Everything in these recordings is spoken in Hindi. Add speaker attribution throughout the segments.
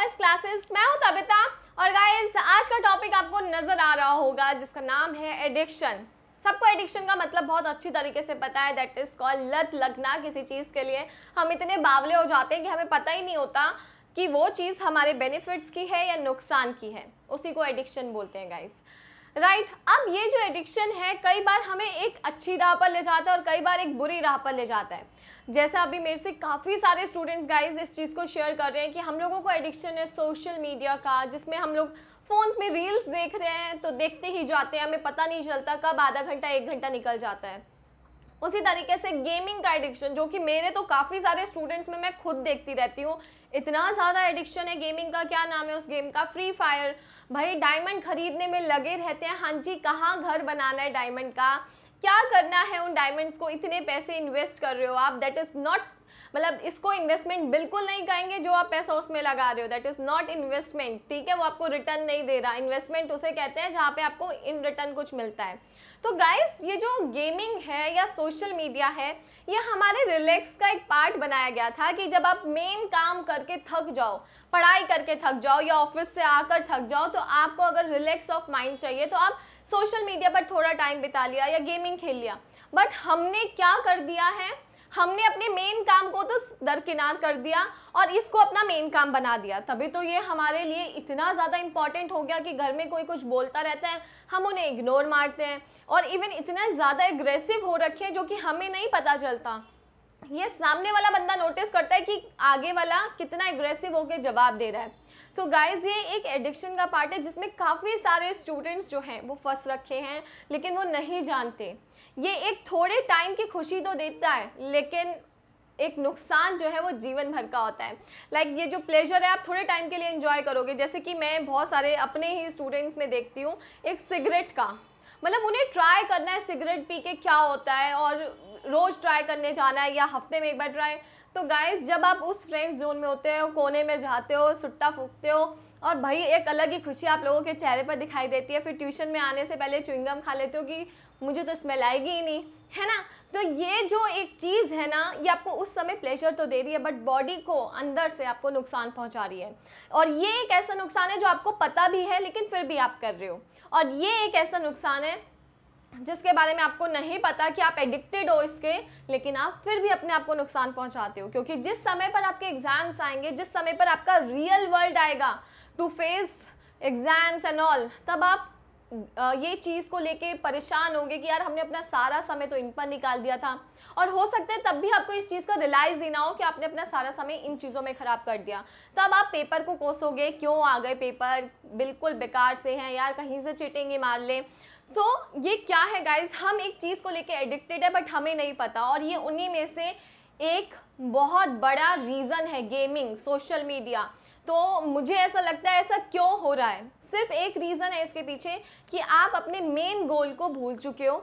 Speaker 1: कॉमर्स क्लासेस मैं हूं तबिता और गाइस आज का टॉपिक आपको नजर आ रहा होगा जिसका नाम है एडिक्शन सबको एडिक्शन का मतलब बहुत अच्छी तरीके से पता है दैट इज़ कॉल लत लगना किसी चीज़ के लिए हम इतने बावले हो जाते हैं कि हमें पता ही नहीं होता कि वो चीज़ हमारे बेनिफिट्स की है या नुकसान की है उसी को एडिक्शन बोलते हैं गाइज़ राइट right? अब ये जो एडिक्शन है कई बार हमें एक अच्छी राह पर ले जाता है और कई बार एक बुरी राह पर ले जाता है जैसा अभी मेरे से काफ़ी सारे स्टूडेंट्स गाइस इस चीज़ को शेयर कर रहे हैं कि हम लोगों को एडिक्शन है सोशल मीडिया का जिसमें हम लोग फ़ोन्स में रील्स देख रहे हैं तो देखते ही जाते हैं हमें पता नहीं चलता कब आधा घंटा एक घंटा निकल जाता है उसी तरीके से गेमिंग का एडिक्शन जो कि मेरे तो काफ़ी सारे स्टूडेंट्स में मैं खुद देखती रहती हूँ इतना ज़्यादा एडिक्शन है गेमिंग का क्या नाम है उस गेम का फ्री फायर भाई डायमंड खरीदने में लगे रहते हैं हाँ जी कहाँ घर बनाना है डायमंड का क्या करना है उन डायमंड्स को इतने पैसे इन्वेस्ट कर रहे हो आप दैट इज़ नॉट मतलब इसको इन्वेस्टमेंट बिल्कुल नहीं कहेंगे जो आप पैसा उसमें लगा रहे हो दैट इज़ नॉट इन्वेस्टमेंट ठीक है वो आपको रिटर्न नहीं दे रहा इन्वेस्टमेंट उसे कहते हैं जहाँ पे आपको इन रिटर्न कुछ मिलता है तो गाइस ये जो गेमिंग है या सोशल मीडिया है ये हमारे रिलैक्स का एक पार्ट बनाया गया था कि जब आप मेन काम करके थक जाओ पढ़ाई करके थक जाओ या ऑफिस से आकर थक जाओ तो आपको अगर रिलैक्स ऑफ माइंड चाहिए तो आप सोशल मीडिया पर थोड़ा टाइम बिता लिया या गेमिंग खेल लिया बट हमने क्या कर दिया है हमने अपने मेन काम को तो दरकिनार कर दिया और इसको अपना मेन काम बना दिया तभी तो ये हमारे लिए इतना ज़्यादा इम्पॉर्टेंट हो गया कि घर में कोई कुछ बोलता रहता है हम उन्हें इग्नोर मारते हैं और इवन इतना ज़्यादा एग्रेसिव हो रखे हैं जो कि हमें नहीं पता चलता ये सामने वाला बंदा नोटिस करता है कि आगे वाला कितना एग्रेसिव होकर जवाब दे रहा है सो so गाइज ये एक एडिक्शन का पार्ट है जिसमें काफ़ी सारे स्टूडेंट्स जो हैं वो फंस रखे हैं लेकिन वो नहीं जानते ये एक थोड़े टाइम की खुशी तो देता है लेकिन एक नुकसान जो है वो जीवन भर का होता है लाइक like ये जो प्लेजर है आप थोड़े टाइम के लिए इन्जॉय करोगे जैसे कि मैं बहुत सारे अपने ही स्टूडेंट्स में देखती हूँ एक सिगरेट का मतलब उन्हें ट्राई करना है सिगरेट पी के क्या होता है और रोज़ ट्राई करने जाना है या हफ्ते में एक बार ट्राई तो गाइज जब आप उस फ्रेंड जोन में होते हो कोने में जाते हो सुट्टा फूकते हो और भाई एक अलग ही खुशी आप लोगों के चेहरे पर दिखाई देती है फिर ट्यूशन में आने से पहले चुविंगम खा लेते हो कि मुझे तो स्मेल आएगी ही नहीं है ना तो ये जो एक चीज़ है ना ये आपको उस समय प्लेजर तो दे रही है बट बॉडी को अंदर से आपको नुकसान पहुंचा रही है और ये एक ऐसा नुकसान है जो आपको पता भी है लेकिन फिर भी आप कर रहे हो और ये एक ऐसा नुकसान है जिसके बारे में आपको नहीं पता कि आप एडिक्टेड हो इसके लेकिन आप फिर भी अपने आप को नुकसान पहुंचाते हो क्योंकि जिस समय पर आपके एग्जाम्स आएंगे जिस समय पर आपका रियल वर्ल्ड आएगा to face exams and all तब आप ये चीज़ को लेके परेशान होंगे कि यार हमने अपना सारा समय तो इन पर निकाल दिया था और हो सकता है तब भी आपको इस चीज़ का रिलाइज ही ना हो कि आपने अपना सारा समय इन चीज़ों में ख़राब कर दिया तब आप पेपर को कोसोगे क्यों आ गए पेपर बिल्कुल बेकार से हैं यार कहीं से चिटेंगे मार लें सो so, ये क्या है गाइज हम एक चीज़ को लेके एडिक्टेड है बट हमें नहीं पता और ये उन्हीं में से एक बहुत बड़ा रीज़न है गेमिंग सोशल मीडिया तो मुझे ऐसा लगता है ऐसा क्यों हो रहा है सिर्फ एक रीज़न है इसके पीछे कि आप अपने मेन गोल को भूल चुके हो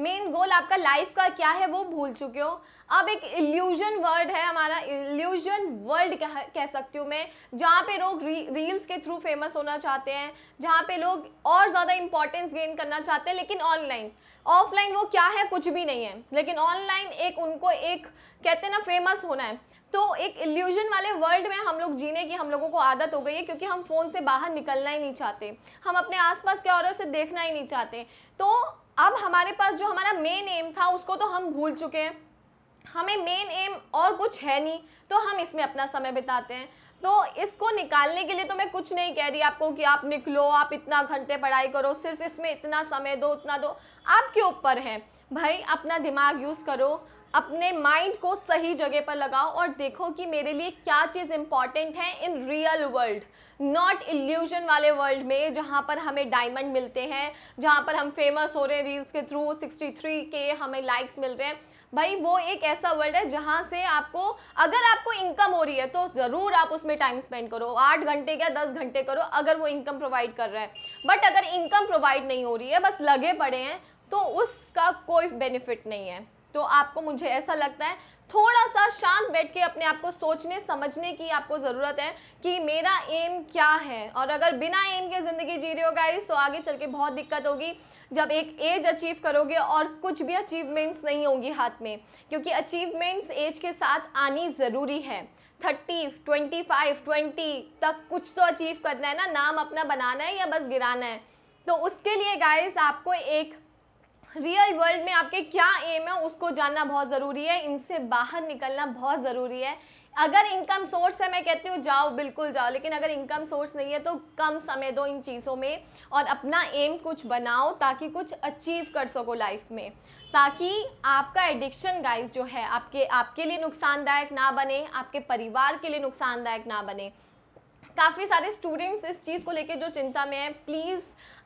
Speaker 1: मेन गोल आपका लाइफ का क्या है वो भूल चुके हो अब एक इल्यूजन वर्ल्ड है हमारा इल्यूजन वर्ल्ड कह, कह सकती हूँ मैं जहाँ पे लोग री, रील्स के थ्रू फेमस होना चाहते हैं जहाँ पे लोग और ज़्यादा इंपॉर्टेंस गेन करना चाहते हैं लेकिन ऑनलाइन ऑफलाइन वो क्या है कुछ भी नहीं है लेकिन ऑनलाइन एक उनको एक कहते हैं ना फेमस होना है तो एक इल्यूजन वाले वर्ल्ड में हम लोग जीने की हम लोगों को आदत हो गई है क्योंकि हम फ़ोन से बाहर निकलना ही नहीं चाहते हम अपने आसपास के औरों से देखना ही नहीं चाहते तो अब हमारे पास जो हमारा मेन एम था उसको तो हम भूल चुके हैं हमें मेन एम और कुछ है नहीं तो हम इसमें अपना समय बिताते हैं तो इसको निकालने के लिए तो मैं कुछ नहीं कह रही आपको कि आप निकलो आप इतना घंटे पढ़ाई करो सिर्फ इसमें इतना समय दो उतना दो आपके ऊपर है भाई अपना दिमाग यूज़ करो अपने माइंड को सही जगह पर लगाओ और देखो कि मेरे लिए क्या चीज़ इम्पॉर्टेंट है in real world not illusion वाले वर्ल्ड में जहाँ पर हमें डायमंड मिलते हैं जहाँ पर हम फेमस हो रहे हैं रील्स के थ्रू 63 के हमें लाइक्स मिल रहे हैं भाई वो एक ऐसा वर्ल्ड है जहाँ से आपको अगर आपको इनकम हो रही है तो ज़रूर आप उसमें टाइम स्पेंड करो आठ घंटे या दस घंटे करो अगर वो इनकम प्रोवाइड कर रहा है बट अगर इनकम प्रोवाइड नहीं हो रही है बस लगे पड़े हैं तो उसका कोई बेनिफिट नहीं है तो आपको मुझे ऐसा लगता है थोड़ा सा शांत बैठ के अपने आप को सोचने समझने की आपको ज़रूरत है कि मेरा एम क्या है और अगर बिना एम के ज़िंदगी जी रहे हो गाइस तो आगे चल के बहुत दिक्कत होगी जब एक एज अचीव करोगे और कुछ भी अचीवमेंट्स नहीं होंगी हाथ में क्योंकि अचीवमेंट्स एज के साथ आनी ज़रूरी है थर्टी ट्वेंटी फाइव ट्वेंटी तक कुछ तो अचीव करना है ना नाम अपना बनाना है या बस गिराना है तो उसके लिए गाइस आपको एक रियल वर्ल्ड में आपके क्या एम है उसको जानना बहुत ज़रूरी है इनसे बाहर निकलना बहुत ज़रूरी है अगर इनकम सोर्स है मैं कहती हूँ जाओ बिल्कुल जाओ लेकिन अगर इनकम सोर्स नहीं है तो कम समय दो इन चीज़ों में और अपना एम कुछ बनाओ ताकि कुछ अचीव कर सको लाइफ में ताकि आपका एडिक्शन गाइस जो है आपके आपके लिए नुकसानदायक ना बने आपके परिवार के लिए नुकसानदायक ना बने काफ़ी सारे स्टूडेंट्स इस चीज़ को लेकर जो चिंता में है प्लीज़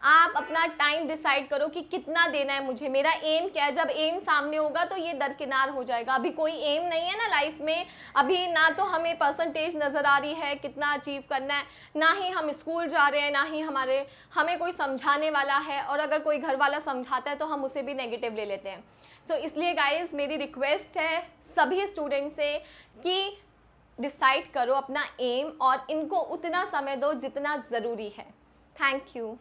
Speaker 1: आप अपना टाइम डिसाइड करो कि कितना देना है मुझे मेरा एम क्या है जब एम सामने होगा तो ये दरकिनार हो जाएगा अभी कोई एम नहीं है ना लाइफ में अभी ना तो हमें परसेंटेज नज़र आ रही है कितना अचीव करना है ना ही हम स्कूल जा रहे हैं ना ही हमारे हमें कोई समझाने वाला है और अगर कोई घर वाला समझाता है तो हम उसे भी नेगेटिव ले लेते हैं सो so, इसलिए गाइज मेरी रिक्वेस्ट है सभी स्टूडेंट से कि डिसाइड करो अपना एम और इनको उतना समय दो जितना ज़रूरी है थैंक यू